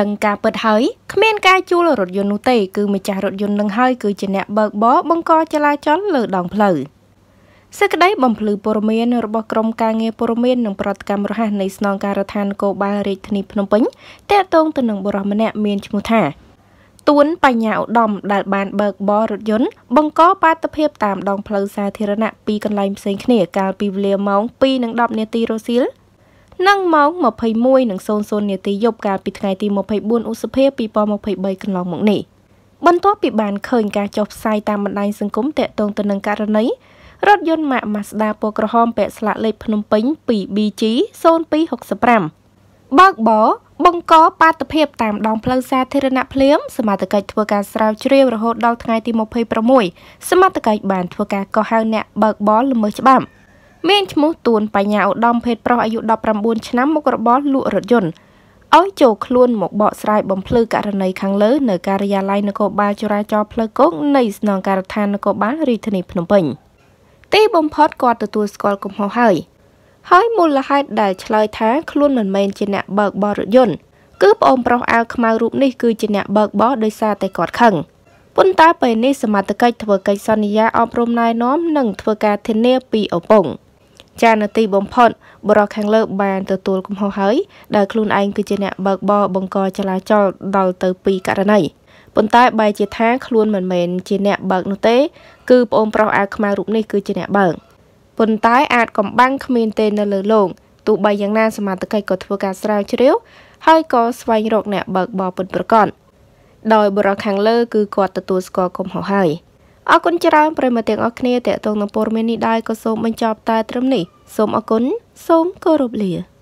ដឹងការពិតហើយគ្មានការជួលរថយន្តនោះទេ គឺម្ចាស់រថយន្តនឹងហើយគឺជាអ្នកបើកបរបង្កចលាចលលើដងផ្លូវសេចក្តីបំភ្លឺព័ត៌មានរបស់ក្រមការងារព័ត៌មាននិងប្រតិកម្មរហ័សនៃស្នងការដ្ឋានគោបាលរាជធានីភ្នំពេញតាក់ទងទៅនឹងបុរសម្នាក់ មានឈ្មោះថា ទួនបញ្ញាឧត្តមដែលបាន បើកបររថយន្តបង្កបាតុភាពតាមដងផ្លូវសាធារណៈពីកន្លែងផ្សេងគ្នាកាលពីវេលាម៉ោង2:10នាទីរសៀលនិងម៉ោង21:00នាទីយប់កាលពីថ្ងៃទី24ឧសភា2023កន្លងមកនេះបន្ទាប់ពីបានឃើញការចុះផ្សាយតាមបណ្ដាញសង្គមតាក់ទងទៅនឹងករណីរថយន្តម៉ាក Mazda ពណ៌ក្រហម ពាក់ស្លាកលេខភ្នំពេញ 2BG 0265បើកបរបង្កបាតុភិបតាមដងផ្លូវសាធារណៈភ្លាមសមត្ថកិច្ចធ្វើការស្រាវជ្រាវរហូតដល់ថ្ងៃទី26សមត្ថកិច្ចបានធ្វើការកោះហៅអ្នកបើកបរល្មើសច្បាប់មានឈ្មោះទួនបញ្ញាឧត្តមភេទប្រុសអាយុ19ឆ្នាំមុខរបរលក់រថយន្តឲ្យចូលខ្លួនមកបកស្រាយបំភ្លឺករណីខាងលើនៅការិយាល័យនគរបាលចរាចរណ៍ផ្លូវគោកនៃស្នងការដ្ឋាននគរបាលរាជធានីភ្នំពេញទីបំផុតគាត់ទទួលស្គាល់កំហុសហើយ ហើយមូលហេតុដែលឆ្លើយថាខ្លួនមិនមែនជាអ្នកបើកបររថយន្តគឺប្អូនប្រុសអាវខ្មៅរូបនេះគឺជាអ្នកបើកបរដោយសារតែគាត់ខឹងប៉ុន្តែពេលនេះសមត្ថកិច្ចធ្វើកិច្ចសន្យា អប់រំណែនាំនិងធ្វើការធានាពីឪពុក។ចានៅទីបំផុតបរិខាងលើបានទទួលកំហុសហើយ ដែលខ្លួនឯងគឺជាអ្នកបើកបរបង្កចលាចលដល់ទៅ2ករណីប៉ុន្តែបែរជាថាខ្លួនមិនមែនជាអ្នកបើកនោះទេគឺប្អូនប្រុសអាវខ្មៅរូបនេះគឺជាអ្នកបើកប៉ុន្តែអាចកំបាំងគ្មានទេនៅលើលោកទោះបីយ៉ាងណា សមាជិកក៏ធ្វើការស្រាវជ្រាវ ហើយក៏ស្វែងរកអ្នកបើកបរពិតប្រាកដដោយបរិខាងលើ គឺគាត់ទទួលស្គាល់កំហុសហើយ។អរគុណច្រើនប្រិមត្តទាំងអស់គ្នាតេតងនឹងព័ត៌មាននេះដែរក៏សូមបញ្ចប់តែត្រឹមនេះសូមអរគុណសូមគោរពលា